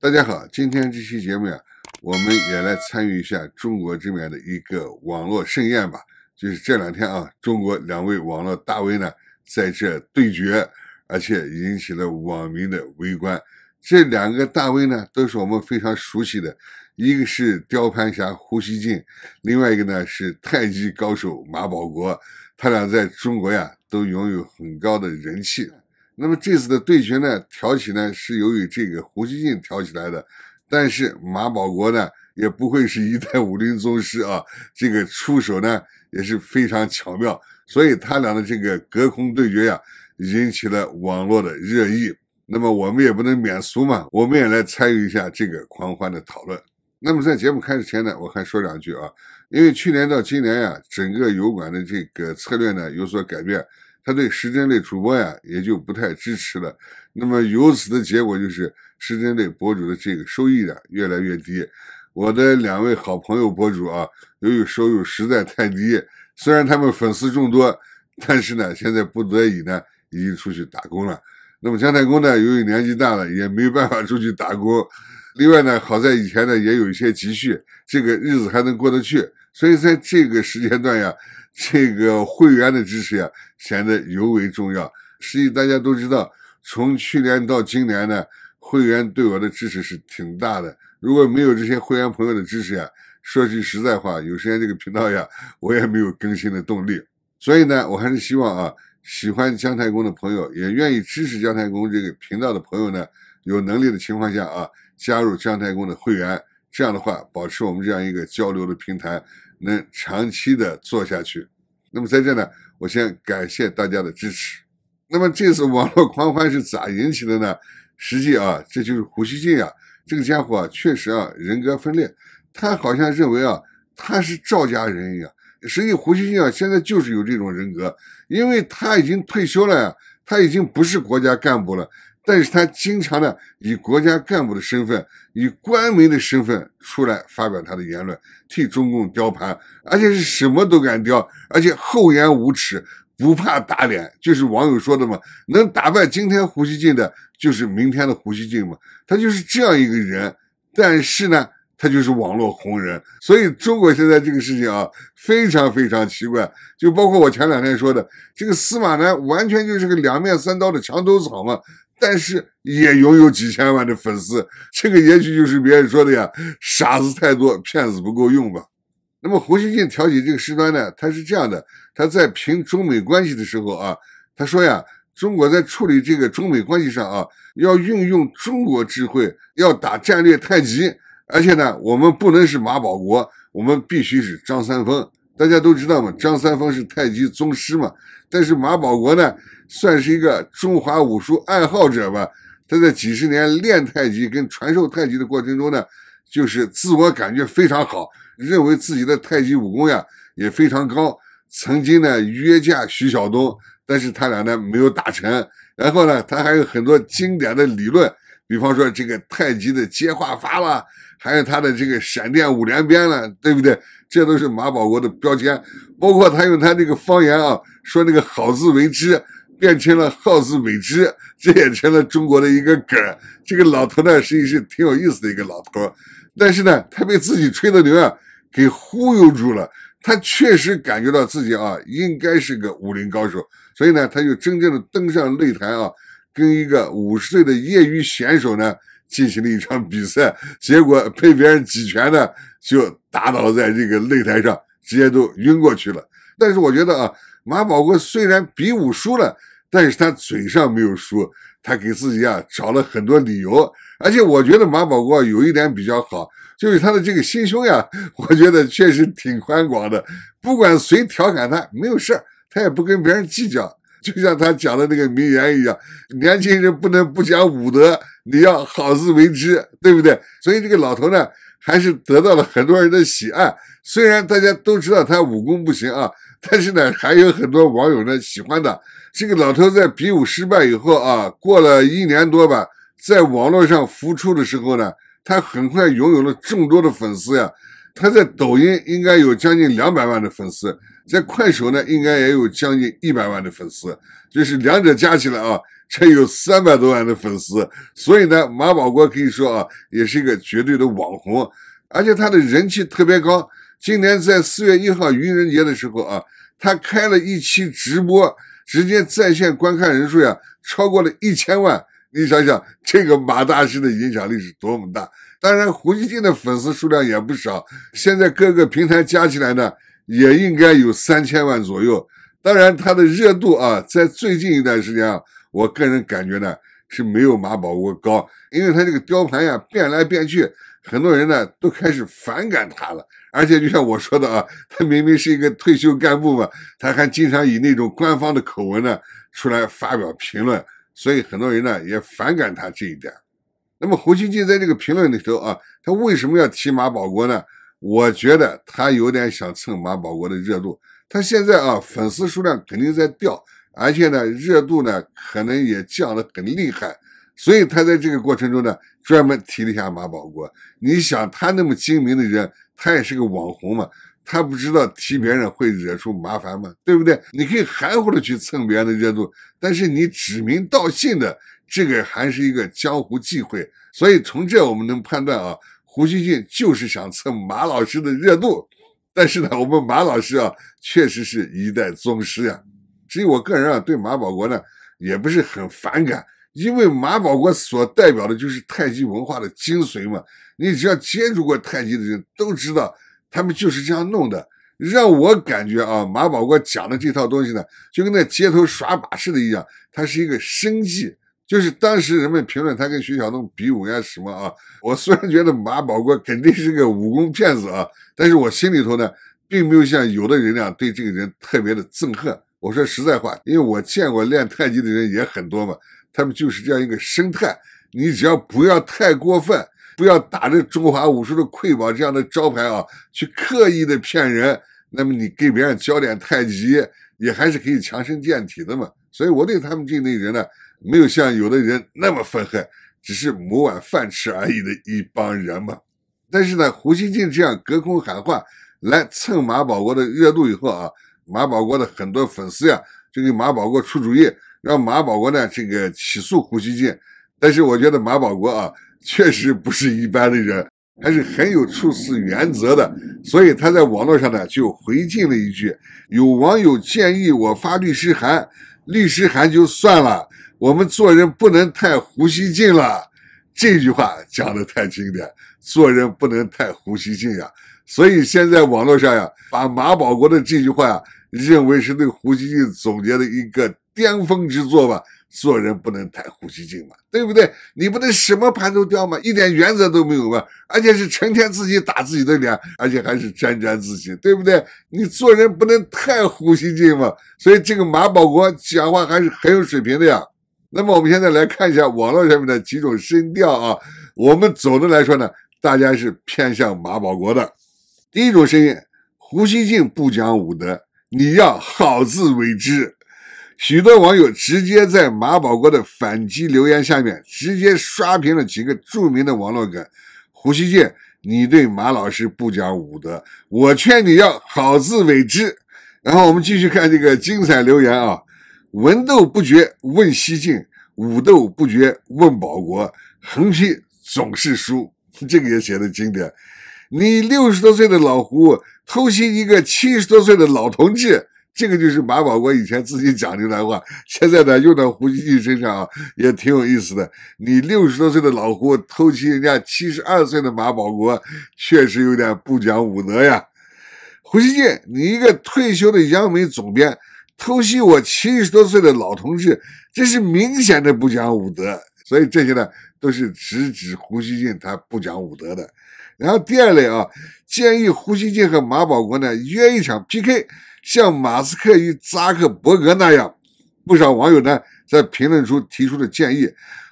大家好，今天这期节目啊，我们也来参与一下中国这边的一个网络盛宴吧。就是这两天啊，中国两位网络大 V 呢在这对决，而且引起了网民的围观。这两个大 V 呢，都是我们非常熟悉的，一个是雕盘侠胡锡进，另外一个呢是太极高手马保国。他俩在中国呀，都拥有很高的人气。那么这次的对决呢，挑起呢是由于这个胡锡进挑起来的，但是马保国呢也不会是一代武林宗师啊，这个出手呢也是非常巧妙，所以他俩的这个隔空对决呀引起了网络的热议。那么我们也不能免俗嘛，我们也来参与一下这个狂欢的讨论。那么在节目开始前呢，我还说两句啊，因为去年到今年呀，整个油管的这个策略呢有所改变。他对时针类主播呀，也就不太支持了。那么由此的结果就是，时针类博主的这个收益啊，越来越低。我的两位好朋友博主啊，由于收入实在太低，虽然他们粉丝众多，但是呢，现在不得已呢，已经出去打工了。那么姜太公呢，由于年纪大了，也没办法出去打工。另外呢，好在以前呢，也有一些积蓄，这个日子还能过得去。所以在这个时间段呀。这个会员的支持呀，显得尤为重要。实际大家都知道，从去年到今年呢，会员对我的支持是挺大的。如果没有这些会员朋友的支持呀，说句实在话，有时间这个频道呀，我也没有更新的动力。所以呢，我还是希望啊，喜欢姜太公的朋友，也愿意支持姜太公这个频道的朋友呢，有能力的情况下啊，加入姜太公的会员。这样的话，保持我们这样一个交流的平台。能长期的做下去，那么在这呢，我先感谢大家的支持。那么这次网络狂欢是咋引起的呢？实际啊，这就是胡锡进啊，这个家伙啊，确实啊，人格分裂。他好像认为啊，他是赵家人一样。实际胡锡进啊，现在就是有这种人格，因为他已经退休了呀，他已经不是国家干部了。但是他经常呢以国家干部的身份，以官媒的身份出来发表他的言论，替中共雕盘，而且是什么都敢雕，而且厚颜无耻，不怕打脸，就是网友说的嘛，能打败今天胡锡进的，就是明天的胡锡进嘛。他就是这样一个人，但是呢，他就是网络红人，所以中国现在这个事情啊，非常非常奇怪，就包括我前两天说的这个司马南，完全就是个两面三刀的墙头草嘛。但是也拥有几千万的粉丝，这个也许就是别人说的呀，傻子太多，骗子不够用吧。那么胡锡进挑起这个事端呢？他是这样的，他在评中美关系的时候啊，他说呀，中国在处理这个中美关系上啊，要运用中国智慧，要打战略太极，而且呢，我们不能是马保国，我们必须是张三丰。大家都知道嘛，张三丰是太极宗师嘛，但是马保国呢？算是一个中华武术爱好者吧。他在几十年练太极跟传授太极的过程中呢，就是自我感觉非常好，认为自己的太极武功呀也非常高。曾经呢约架徐晓东，但是他俩呢没有打成。然后呢，他还有很多经典的理论，比方说这个太极的接化法啦，还有他的这个闪电五连鞭啦，对不对？这都是马保国的标签。包括他用他这个方言啊说那个“好自为之”。变成了好自为之，这也成了中国的一个梗。这个老头呢，是是挺有意思的一个老头，但是呢，他被自己吹的牛啊给忽悠住了。他确实感觉到自己啊应该是个武林高手，所以呢，他就真正的登上擂台啊，跟一个五十岁的业余选手呢进行了一场比赛。结果被别人几拳呢就打倒在这个擂台上，直接都晕过去了。但是我觉得啊，马保国虽然比武输了。但是他嘴上没有输，他给自己啊找了很多理由，而且我觉得马保国有一点比较好，就是他的这个心胸呀，我觉得确实挺宽广的。不管谁调侃他，没有事儿，他也不跟别人计较。就像他讲的那个名言一样：“年轻人不能不讲武德，你要好自为之，对不对？”所以这个老头呢。还是得到了很多人的喜爱，虽然大家都知道他武功不行啊，但是呢，还有很多网友呢喜欢的。这个老头在比武失败以后啊，过了一年多吧，在网络上复出的时候呢，他很快拥有了众多的粉丝呀。他在抖音应该有将近两百万的粉丝，在快手呢，应该也有将近一百万的粉丝，就是两者加起来啊。这有三百多万的粉丝，所以呢，马保国可以说啊，也是一个绝对的网红，而且他的人气特别高。今年在四月一号愚人节的时候啊，他开了一期直播，直接在线观看人数呀超过了一千万。你想想，这个马大师的影响力是多么大！当然，胡锡进的粉丝数量也不少，现在各个平台加起来呢，也应该有三千万左右。当然，他的热度啊，在最近一段时间啊。我个人感觉呢是没有马保国高，因为他这个雕盘呀变来变去，很多人呢都开始反感他了。而且就像我说的啊，他明明是一个退休干部嘛，他还经常以那种官方的口吻呢出来发表评论，所以很多人呢也反感他这一点。那么胡锡进在这个评论里头啊，他为什么要提马保国呢？我觉得他有点想蹭马保国的热度，他现在啊粉丝数量肯定在掉。而且呢，热度呢可能也降得很厉害，所以他在这个过程中呢，专门提了一下马保国。你想，他那么精明的人，他也是个网红嘛，他不知道提别人会惹出麻烦吗？对不对？你可以含糊的去蹭别人的热度，但是你指名道姓的，这个还是一个江湖忌讳。所以从这我们能判断啊，胡锡进就是想蹭马老师的热度，但是呢，我们马老师啊，确实是一代宗师呀。至于我个人啊，对马保国呢，也不是很反感，因为马保国所代表的就是太极文化的精髓嘛。你只要接触过太极的人都知道，他们就是这样弄的。让我感觉啊，马保国讲的这套东西呢，就跟那街头耍把式的一样，它是一个生计。就是当时人们评论他跟徐小东比武呀什么啊，我虽然觉得马保国肯定是个武功骗子啊，但是我心里头呢，并没有像有的人那样对这个人特别的憎恨。我说实在话，因为我见过练太极的人也很多嘛，他们就是这样一个生态。你只要不要太过分，不要打着中华武术的瑰宝这样的招牌啊，去刻意的骗人。那么你给别人教点太极，也还是可以强身健体的嘛。所以我对他们这类人呢，没有像有的人那么愤恨，只是谋碗饭吃而已的一帮人嘛。但是呢，胡锡进这样隔空喊话来蹭马保国的热度以后啊。马保国的很多粉丝呀，就给马保国出主意，让马保国呢这个起诉胡锡进。但是我觉得马保国啊，确实不是一般的人，还是很有处事原则的。所以他在网络上呢就回敬了一句：“有网友建议我发律师函，律师函就算了，我们做人不能太胡锡进了。”这句话讲的太经典，做人不能太胡锡进呀。所以现在网络上呀，把马保国的这句话呀。认为是对胡锡进总结的一个巅峰之作吧，做人不能太胡锡进嘛，对不对？你不能什么盘都掉嘛，一点原则都没有嘛，而且是成天自己打自己的脸，而且还是沾沾自喜，对不对？你做人不能太胡锡进嘛，所以这个马保国讲话还是很有水平的呀。那么我们现在来看一下网络上面的几种声调啊，我们总的来说呢，大家是偏向马保国的。第一种声音，胡锡进不讲武德。你要好自为之。许多网友直接在马保国的反击留言下面直接刷屏了几个著名的网络梗。胡锡进，你对马老师不讲武德，我劝你要好自为之。然后我们继续看这个精彩留言啊，文斗不绝问西晋，武斗不绝问保国，横批总是输，这个也写的经典。你六十多岁的老胡偷袭一个七十多岁的老同志，这个就是马保国以前自己讲的段话，现在呢用到胡锡进身上也挺有意思的。你六十多岁的老胡偷袭人家七十二岁的马保国，确实有点不讲武德呀。胡锡进，你一个退休的《央媒总编，偷袭我七十多岁的老同志，这是明显的不讲武德。所以这些呢，都是直指胡锡进他不讲武德的。然后第二类啊，建议胡锡进和马保国呢约一场 P K，像马斯克与扎克伯格那样。不少网友呢在评论中提出了建议，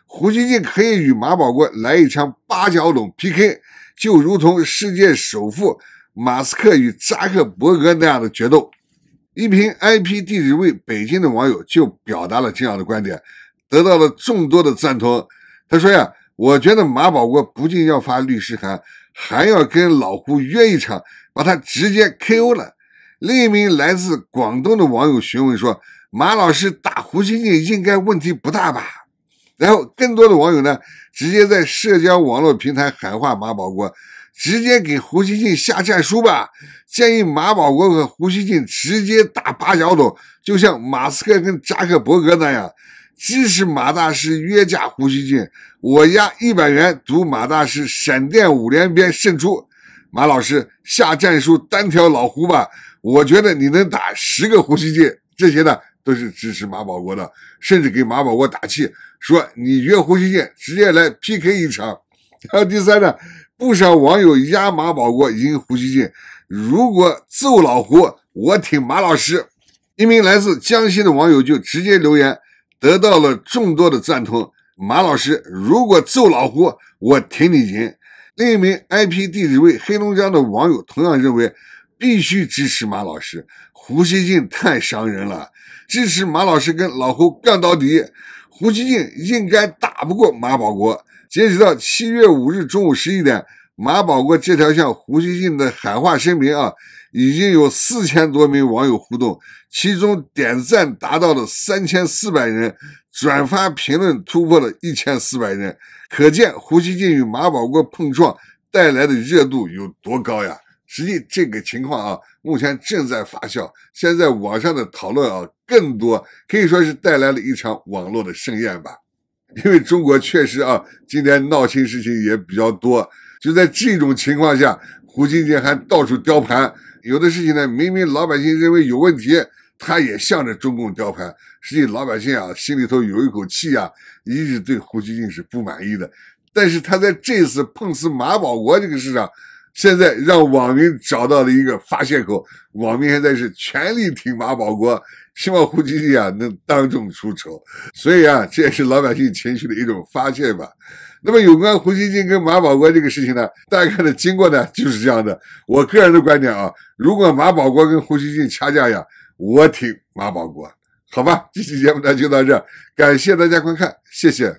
胡锡进可以与马保国来一场八角笼 P K，就如同世界首富马斯克与扎克伯格那样的决斗。一凭 IP 地址为北京的网友就表达了这样的观点，得到了众多的赞同。他说呀，我觉得马保国不仅要发律师函。还要跟老胡约一场，把他直接 KO 了。另一名来自广东的网友询问说：“马老师打胡锡进应该问题不大吧？”然后更多的网友呢，直接在社交网络平台喊话马保国：“直接给胡锡进下战书吧！”建议马保国和胡锡进直接打八角斗，就像马斯克跟扎克伯格那样。支持马大师约架胡锡进，我押一百元赌马大师闪电五连鞭胜出。马老师下战书单挑老胡吧，我觉得你能打十个胡锡进。这些呢都是支持马保国的，甚至给马保国打气，说你约胡锡进直接来 P K 一场。还 有第三呢，不少网友压马保国赢胡锡进，如果揍老胡，我挺马老师。一名来自江西的网友就直接留言。得到了众多的赞同。马老师，如果揍老胡，我挺你！劲另一名 IP 地址为黑龙江的网友同样认为，必须支持马老师。胡锡进太伤人了，支持马老师跟老胡干到底。胡锡进应该打不过马保国。截止到七月五日中午十一点，马保国这条向胡锡进的喊话声明啊。已经有四千多名网友互动，其中点赞达到了三千四百人，转发评论突破了一千四百人。可见胡锡进与马保国碰撞带来的热度有多高呀！实际这个情况啊，目前正在发酵。现在网上的讨论啊，更多可以说是带来了一场网络的盛宴吧。因为中国确实啊，今年闹心事情也比较多。就在这种情况下，胡锡进还到处雕盘。有的事情呢，明明老百姓认为有问题，他也向着中共叫牌。实际老百姓啊，心里头有一口气啊，一直对胡锡进是不满意的。但是他在这次碰瓷马保国这个事上，现在让网民找到了一个发泄口。网民现在是全力挺马保国，希望胡锡进啊能当众出丑。所以啊，这也是老百姓情绪的一种发泄吧。那么有关胡锡进跟马保国这个事情呢，大家看的经过呢就是这样的。我个人的观点啊，如果马保国跟胡锡进掐架呀，我挺马保国，好吧？这期节目呢就到这，感谢大家观看，谢谢。